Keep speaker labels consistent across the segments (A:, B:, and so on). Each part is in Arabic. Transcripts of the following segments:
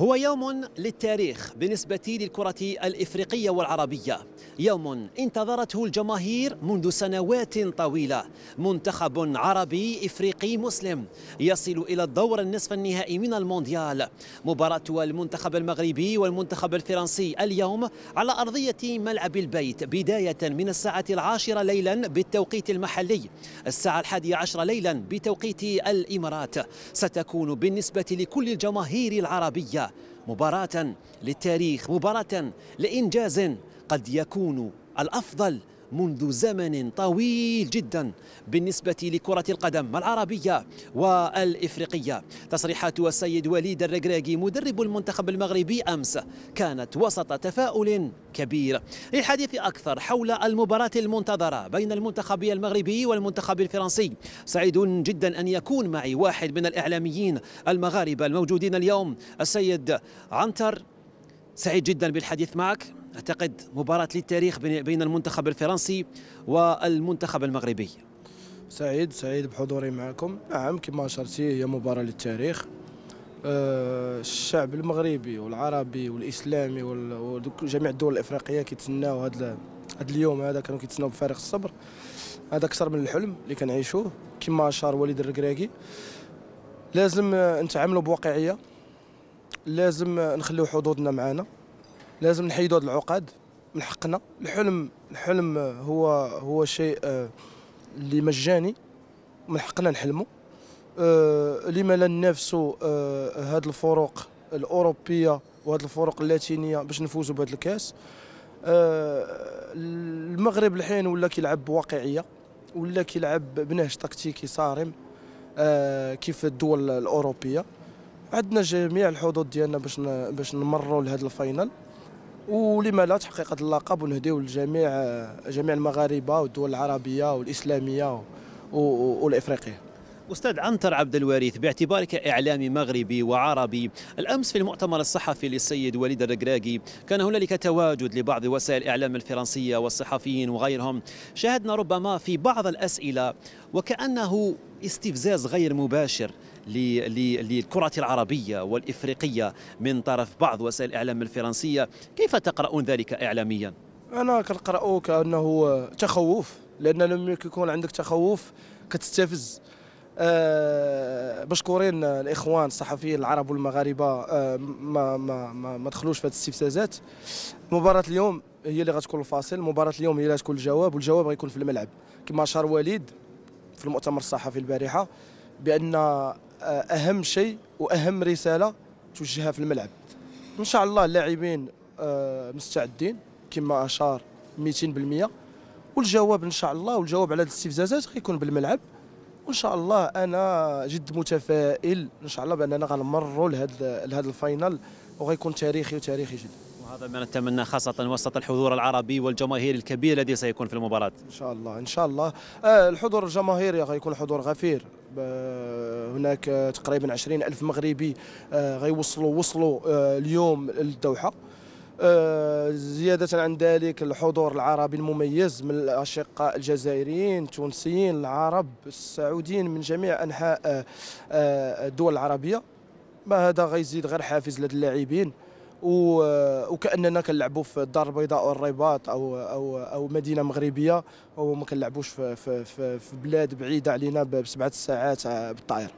A: هو يوم للتاريخ بالنسبة للكرة الإفريقية والعربية يوم انتظرته الجماهير منذ سنوات طويلة منتخب عربي إفريقي مسلم يصل إلى الدور النصف النهائي من المونديال مباراة المنتخب المغربي والمنتخب الفرنسي اليوم على أرضية ملعب البيت بداية من الساعة العاشرة ليلا بالتوقيت المحلي الساعة الحادية عشر ليلا بتوقيت الإمارات ستكون بالنسبة لكل الجماهير العربية مباراة للتاريخ مباراة لإنجاز قد يكون الأفضل منذ زمن طويل جدا بالنسبة لكرة القدم العربية والإفريقية تصريحات السيد وليد الرقراقي مدرب المنتخب المغربي أمس كانت وسط تفاؤل كبير للحديث أكثر حول المباراة المنتظرة بين المنتخب المغربي والمنتخب الفرنسي سعيد جدا أن يكون معي واحد من الإعلاميين المغاربة الموجودين اليوم السيد عنتر سعيد جدا بالحديث معك أعتقد مباراة للتاريخ بين المنتخب الفرنسي والمنتخب المغربي
B: سعيد سعيد بحضوري معكم نعم كما أشرتي هي مباراة للتاريخ آه، الشعب المغربي والعربي والإسلامي وجميع الدول الإفريقية كيتسناو هذا هذا اليوم هذا كانوا كيتسناو بفارغ الصبر هذا أكثر من الحلم اللي كنعيشوه كما أشار وليد الركراكي لازم نتعاملوا بواقعية لازم نخليو حظوظنا معنا لازم نحيدوا هذه العقد من حقنا الحلم الحلم آه، هو هو شيء آه، اللي مجاني من حقنا نحلموا آه، لما لا ننافسوا هاد الفروق الاوروبيه وهاد الفروق اللاتينيه باش نفوزوا بهذا الكاس المغرب الحين ولا كيلعب بواقعيه ولا كيلعب بنهج تكتيكي صارم كيف الدول الاوروبيه عندنا جميع الحظوظ ديالنا باش باش نمروا لهذا الفاينل ولما لا تحقيق هذا اللقب ونهديو لجميع جميع المغاربه والدول العربيه والاسلاميه والافريقيه
A: استاذ عنتر عبد الوارث باعتبارك اعلامي مغربي وعربي الامس في المؤتمر الصحفي للسيد وليد الركراكي كان هنالك تواجد لبعض وسائل الاعلام الفرنسيه والصحفيين وغيرهم شاهدنا ربما في بعض الاسئله وكانه استفزاز غير مباشر للكرة العربية والإفريقية من طرف بعض وسائل الإعلام الفرنسية كيف تقرؤون ذلك إعلاميا؟
B: أنا كنقرأه كأنه تخوف لأن لما يكون عندك تخوف كتستفز أه مشكورين الاخوان الصحفيين العرب والمغاربه أه ما ما ما, ما دخلوش في هذه الاستفزازات مباراه اليوم هي اللي غتكون الفاصل مباراه اليوم هي اللي غتكون الجواب والجواب غيكون في الملعب كما اشار وليد في المؤتمر الصحفي البارحه بان اهم شيء واهم رساله توجهها في الملعب ان شاء الله اللاعبين آه، مستعدين كما اشار 200% والجواب ان شاء الله والجواب على هذه الاستفزازات غيكون بالملعب وان شاء الله انا جد متفائل ان شاء الله باننا غنمروا لهذا لهذا الفاينل وغيكون تاريخي وتاريخي جدا
A: هذا ما نتمنى خاصة وسط الحضور العربي والجماهير الكبير الذي سيكون في المباراة
B: إن شاء الله إن شاء الله آه، الحضور الجماهيري آه، غيكون حضور غفير آه، هناك تقريبا عشرين ألف مغربي غيوصلوا وصلوا اليوم للدوحة زيادة عن ذلك الحضور العربي المميز من الأشقاء الجزائريين التونسيين العرب السعوديين من جميع أنحاء الدول العربية ما هذا غيزيد غير حافز لدى اللاعبين وكاننا كنلعبوا في الدار البيضاء او الرباط او او او مدينه مغربيه وما كنلعبوش في, في, في, في بلاد بعيده علينا بسبعه الساعات بالطائره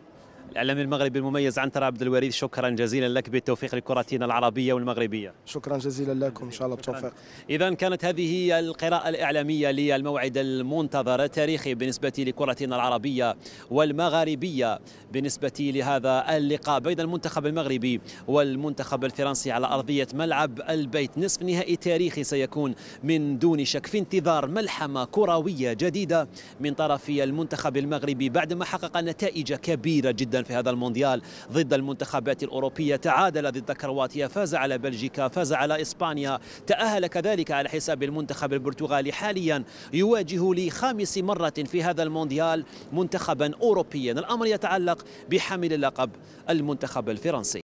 A: الاعلامي المغربي المميز عنتر عبد الوريد شكرا جزيلا لك بالتوفيق لكرتنا العربيه والمغربيه
B: شكرا جزيلا لكم ان شاء الله بالتوفيق
A: اذا كانت هذه القراءه الاعلاميه للموعد المنتظر التاريخي بالنسبه لكرتنا العربيه والمغاربيه بالنسبه لهذا اللقاء بين المنتخب المغربي والمنتخب الفرنسي على ارضيه ملعب البيت نصف نهائي تاريخي سيكون من دون شك في انتظار ملحمه كرويه جديده من طرف المنتخب المغربي بعدما حقق نتائج كبيره جدا في هذا المونديال ضد المنتخبات الأوروبية تعادل ضد كرواتيا فاز على بلجيكا فاز على إسبانيا تأهل كذلك على حساب المنتخب البرتغالي حاليا يواجه لخامس مرة في هذا المونديال منتخبا أوروبيا الأمر يتعلق بحامل اللقب المنتخب الفرنسي